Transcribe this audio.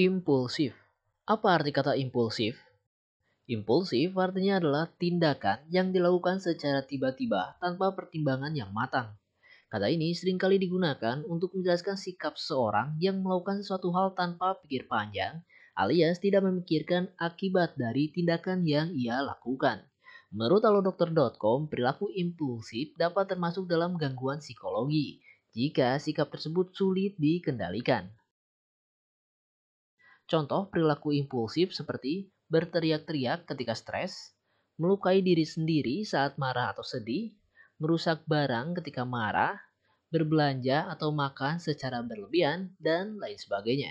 Impulsif. Apa arti kata impulsif? Impulsif artinya adalah tindakan yang dilakukan secara tiba-tiba tanpa pertimbangan yang matang. Kata ini seringkali digunakan untuk menjelaskan sikap seorang yang melakukan sesuatu hal tanpa pikir panjang, alias tidak memikirkan akibat dari tindakan yang ia lakukan. Menurut alodokter.com, perilaku impulsif dapat termasuk dalam gangguan psikologi jika sikap tersebut sulit dikendalikan. Contoh perilaku impulsif seperti berteriak-teriak ketika stres, melukai diri sendiri saat marah atau sedih, merusak barang ketika marah, berbelanja atau makan secara berlebihan, dan lain sebagainya.